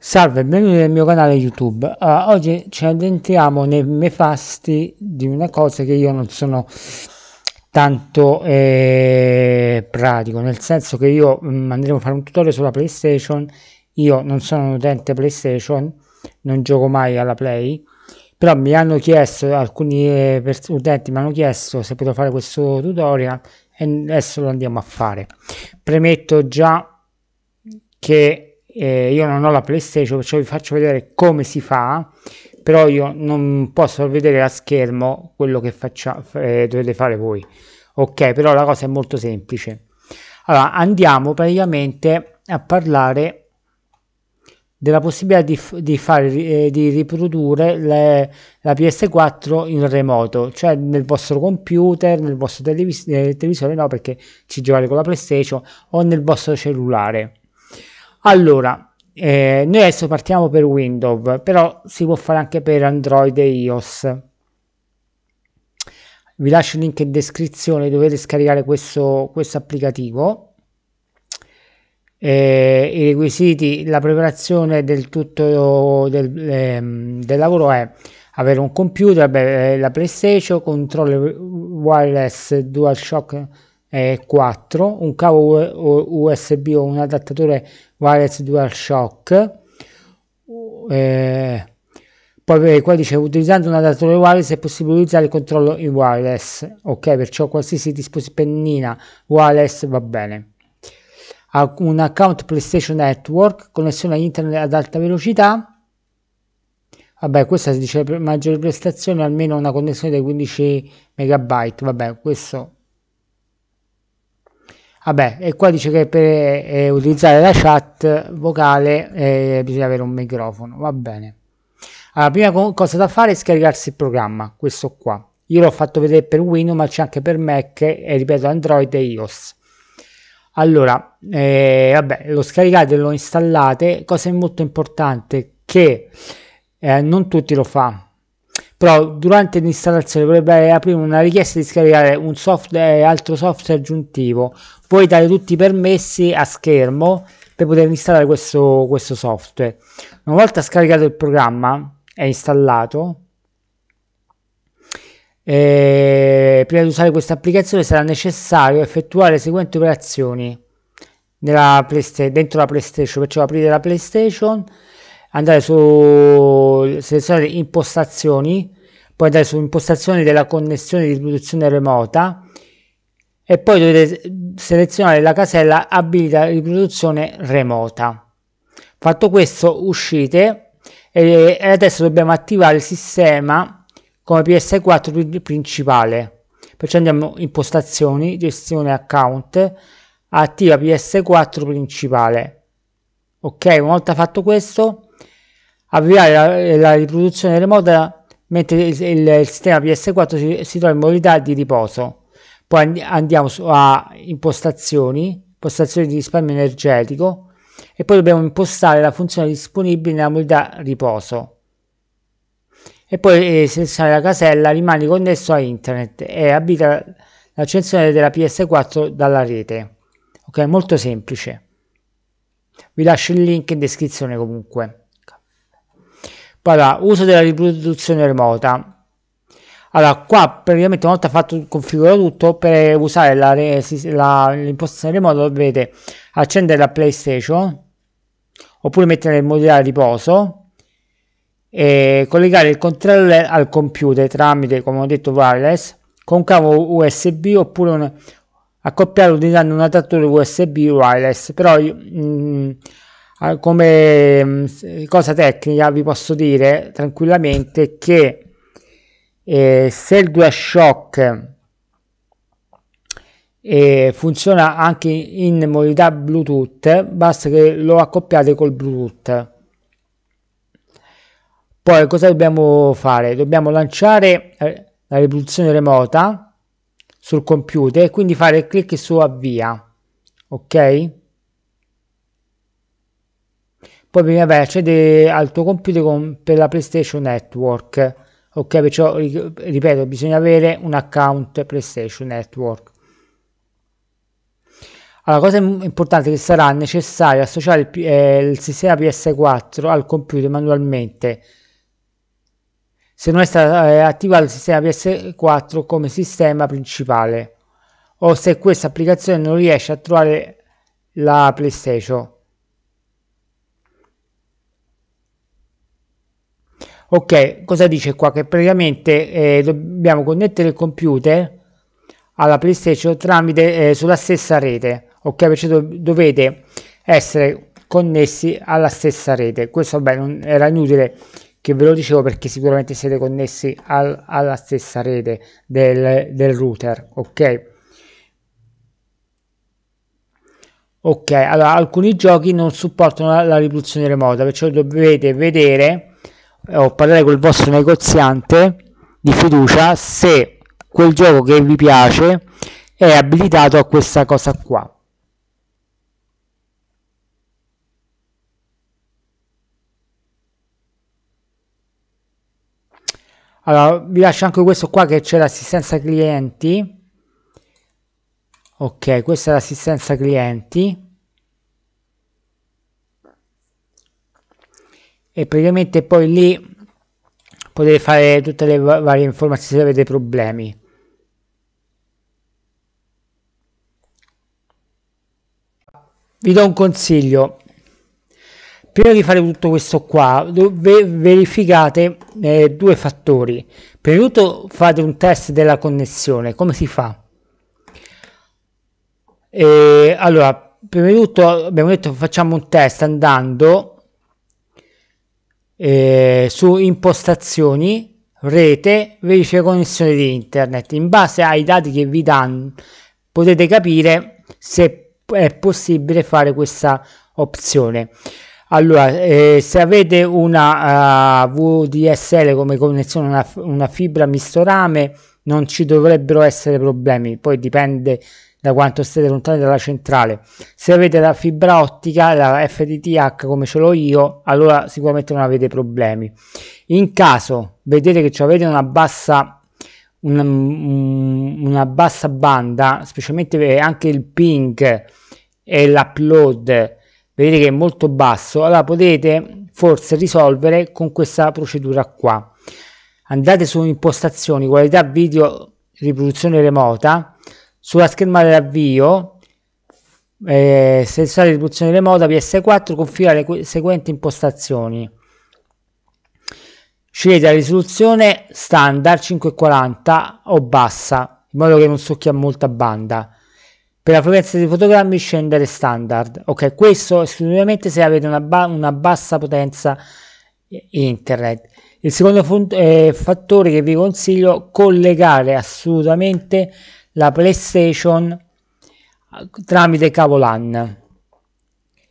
Salve, benvenuti nel mio canale YouTube. Allora, ah, oggi ci addentriamo nei nefasti di una cosa che io non sono tanto eh, pratico, nel senso che io mh, mm, andremo a fare un tutorial sulla PlayStation, io non sono un utente PlayStation, non gioco mai alla Play, però mi hanno chiesto, alcuni eh, utenti mi hanno chiesto se potevo fare questo tutorial e adesso lo andiamo a fare. Premetto già che eh, io non ho la PlayStation, perciò vi faccio vedere come si fa, però io non posso vedere a schermo quello che faccia, eh, dovete fare voi. Ok, però la cosa è molto semplice. Allora, andiamo praticamente a parlare della possibilità di, di, fare, eh, di riprodurre le, la PS4 in remoto, cioè nel vostro computer, nel vostro televis- eh, televisore, no perché ci giocate con la PlayStation o nel vostro cellulare. Allora, eh, noi adesso partiamo per Windows, però si può fare anche per Android e iOS. Vi lascio il link in descrizione, dovete scaricare questo, questo applicativo. Eh, I requisiti, la preparazione del tutto del, eh, del lavoro è avere un computer, beh, eh, la PlayStation, controller wireless DualShock eh, 4, un cavo USB o un adattatore wireless DualShock. Eh, poi eh, qua dice utilizzando un adattatore wireless è possibile utilizzare il controllo in wireless. Ok, perciò qualsiasi dispositivo pennina wireless va bene. un account PlayStation Network, connessione a internet ad alta velocità. Vabbè, questa si dice maggiori prestazioni, almeno una connessione dei 15 MB. Vabbè, questo Vabbè, e qua dice che per eh, utilizzare la chat vocale eh, bisogna avere un microfono, va bene. Allora, prima co cosa da fare è scaricarsi il programma, questo qua. Io l'ho fatto vedere per Windows, ma c'è anche per Mac e ripeto Android e iOS. Allora, eh, vabbè, lo scaricate, lo installate. Cosa molto importante che eh, non tutti lo fanno però durante l'installazione dovrebbe aprire una richiesta di scaricare un software, eh, altro software aggiuntivo poi dare tutti i permessi a schermo per poter installare questo, questo software una volta scaricato il programma è installato eh, prima di usare questa applicazione sarà necessario effettuare le seguenti operazioni nella dentro la PlayStation, perciò aprire la PlayStation, andare su selezionare impostazioni poi andare su impostazioni della connessione di riproduzione remota e poi dovete selezionare la casella abilita riproduzione remota fatto questo uscite e, adesso dobbiamo attivare il sistema come ps4 principale perciò andiamo impostazioni gestione account attiva ps4 principale ok una volta fatto questo avviare la, la riproduzione remota mentre il, il, il sistema PS4 si, si, trova in modalità di riposo. Poi andiamo a impostazioni, impostazioni di risparmio energetico e poi dobbiamo impostare la funzione disponibile nella modalità riposo. E poi eh, selezionare la casella rimani connesso a internet e abita l'accensione della PS4 dalla rete. Ok, molto semplice. Vi lascio il link in descrizione comunque. Voilà, uso della riproduzione remota. Allora, qua praticamente una volta fatto configurato tutto, per usare l'impostazione remota dovete accendere la PlayStation, oppure mettere il modalità riposo, e collegare il controller al computer tramite, come ho detto, wireless, con cavo USB oppure un, accoppiare utilizzando un adattatore USB wireless. Però... Io, mh, mm, Ah, come mm, cosa tecnica vi posso dire tranquillamente che eh, se il DualShock eh, funziona anche in modalità Bluetooth, basta che lo accoppiate col Bluetooth. Poi cosa dobbiamo fare? Dobbiamo lanciare eh, la riproduzione remota sul computer e quindi fare clic su avvia. Ok? Poi prima accede al tuo computer con, per la PlayStation Network. Ok, perciò ripeto, bisogna avere un account PlayStation Network. Allora, cosa importante è che sarà necessario associare il, eh, il sistema PS4 al computer manualmente. Se non è stato eh, attivato il sistema PS4 come sistema principale o se questa applicazione non riesce a trovare la PlayStation. ok cosa dice qua che praticamente eh, dobbiamo connettere il computer alla playstation tramite eh, sulla stessa rete ok perciò dov dovete essere connessi alla stessa rete questo vabbè non era inutile che ve lo dicevo perché sicuramente siete connessi al, alla stessa rete del, del router ok ok allora alcuni giochi non supportano la, la riproduzione remota perciò dovete vedere eh, o parlare con il vostro negoziante di fiducia se quel gioco che vi piace è abilitato a questa cosa qua. Allora, vi lascio anche questo qua che c'è l'assistenza clienti. Ok, questa è l'assistenza clienti. e praticamente poi lì potete fare tutte le varie informazioni se avete problemi vi do un consiglio prima di fare tutto questo qua verificate eh, due fattori prima di tutto fate un test della connessione come si fa e, eh, allora prima di tutto abbiamo detto facciamo un test andando eh, su impostazioni, rete, verifica connessione di internet. In base ai dati che vi danno potete capire se è possibile fare questa opzione. Allora, eh, se avete una uh, eh, VDSL come connessione, una, una fibra mistorame, non ci dovrebbero essere problemi, poi dipende da quanto siete lontani dalla centrale. Se avete la fibra ottica, la FDTH come ce l'ho io, allora sicuramente non avete problemi. In caso vedete che avete una bassa, una, una bassa banda, specialmente anche il ping e l'upload, vedete che è molto basso, allora potete forse risolvere con questa procedura qua. Andate su impostazioni, qualità video riproduzione remota sulla schermata d'avvio, eh, selezionare distribuzione remota PS4, configura le seguenti impostazioni. Scegliete la risoluzione standard 540 o bassa, in modo che non succhia molta banda. Per la frequenza dei fotogrammi scendere standard. Ok, questo esclusivamente se avete una, ba- una bassa potenza eh, internet. Il secondo eh, fattore che vi consiglio, collegare assolutamente la PlayStation tramite cavo LAN.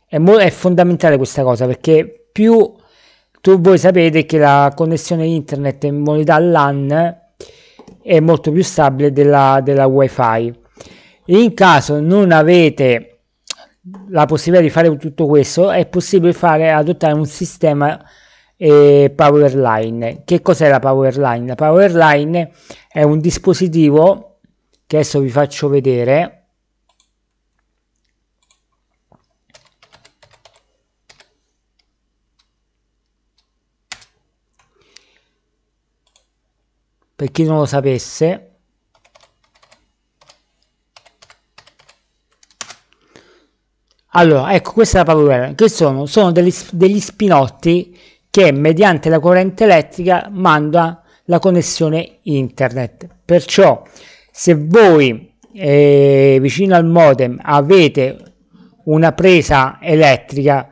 È, mo- è fondamentale questa cosa perché più tu voi sapete che la connessione internet in modalità LAN è molto più stabile della, della WiFi. In caso non avete la possibilità di fare tutto questo, è possibile fare, adottare un sistema eh, Powerline. Che cos'è la Powerline? La Powerline è un dispositivo che adesso vi faccio vedere per chi non lo sapesse allora ecco questa è la paluela che sono? sono degli, degli spinotti che mediante la corrente elettrica manda la connessione internet perciò se voi eh, vicino al modem avete una presa elettrica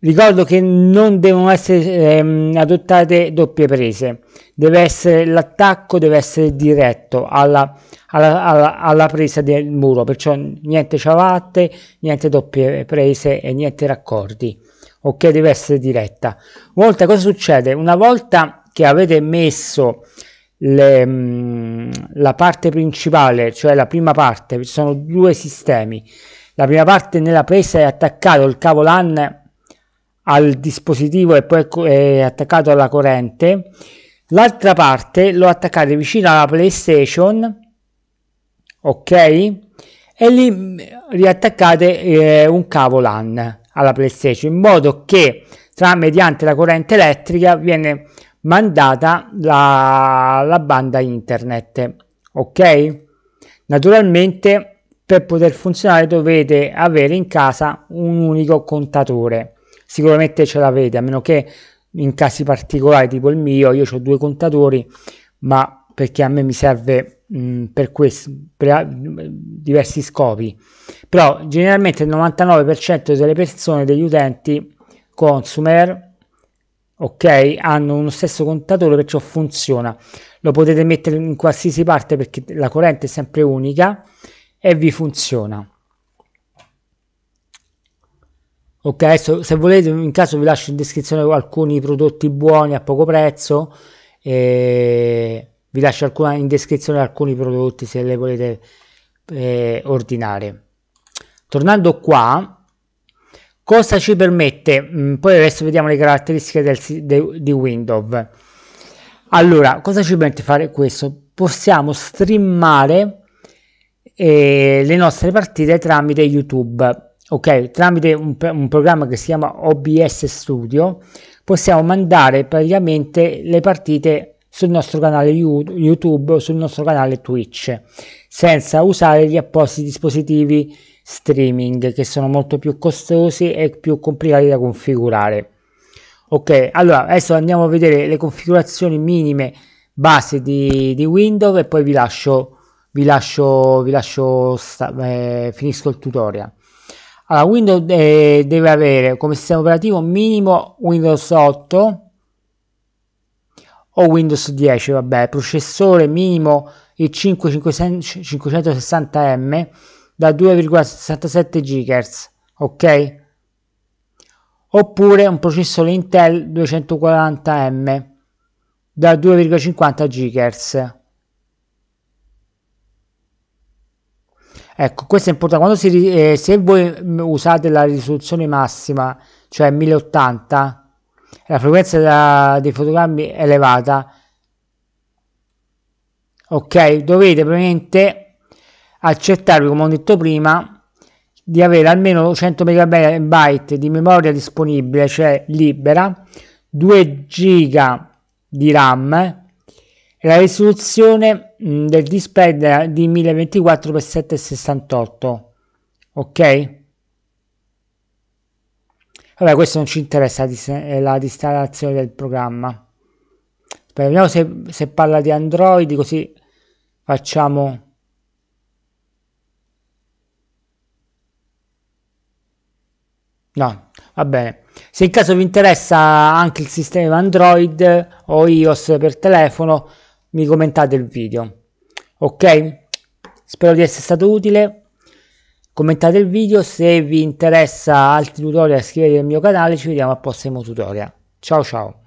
ricordo che non devono essere ehm, adottate doppie prese deve essere l'attacco deve essere diretto alla, alla, alla, alla presa del muro perciò niente ciabatte niente doppie prese e niente raccordi ok deve essere diretta una volta cosa succede una volta che avete messo le, mh, mm, la parte principale, cioè la prima parte, ci sono due sistemi. La prima parte nella presa è attaccato il cavo LAN al dispositivo e poi è attaccato alla corrente. L'altra parte l'ho attaccata vicino alla PlayStation, ok? E lì mm, riattaccate eh, un cavo LAN alla PlayStation in modo che tra, mediante la corrente elettrica viene mandata la, la banda internet ok naturalmente per poter funzionare dovete avere in casa un unico contatore sicuramente ce l'avete a meno che in casi particolari tipo il mio io ho due contatori ma perché a me mi serve mh, mm, per questi per diversi scopi però generalmente il 99% delle persone degli utenti consumer ok? Hanno uno stesso contatore, perciò funziona. Lo potete mettere in qualsiasi parte perché la corrente è sempre unica e vi funziona. Ok, adesso se volete in caso vi lascio in descrizione alcuni prodotti buoni a poco prezzo e vi lascio alcuna, in descrizione alcuni prodotti se le volete eh, ordinare. Tornando qua, Cosa ci permette? Mm, poi adesso vediamo le caratteristiche del, de, di Windows. Allora, cosa ci permette fare questo? Possiamo streamare eh, le nostre partite tramite YouTube, ok? Tramite un, un programma che si chiama OBS Studio possiamo mandare praticamente le partite sul nostro canale YouTube o sul nostro canale Twitch senza usare gli appositi dispositivi streaming che sono molto più costosi e più complicati da configurare ok allora adesso andiamo a vedere le configurazioni minime base di, di windows e poi vi lascio vi lascio vi lascio sta, eh, finisco il tutorial allora windows eh, deve avere come sistema operativo minimo windows 8 o windows 10 vabbè processore minimo il 560 m da 2,67 GHz, ok? Oppure un processore Intel 240M da 2,50 GHz. Ecco, questo è importante. Quando si, eh, se voi mm, usate la risoluzione massima, cioè 1080, la frequenza da, dei fotogrammi è elevata, ok, dovete praticamente accettarvi, come ho detto prima, di avere almeno 100 MB di memoria disponibile, cioè libera, 2 GB di RAM, la risoluzione mm, del display di 1024x768, ok? Vabbè, questo non ci interessa eh, la distillazione del programma. Aspetta, vediamo se, se parla di Android, così facciamo... No, va bene. Se in caso vi interessa anche il sistema Android o iOS per telefono, mi commentate il video. Ok? Spero di essere stato utile. Commentate il video, se vi interessa altri tutorial iscrivetevi al mio canale, ci vediamo al prossimo tutorial. Ciao ciao!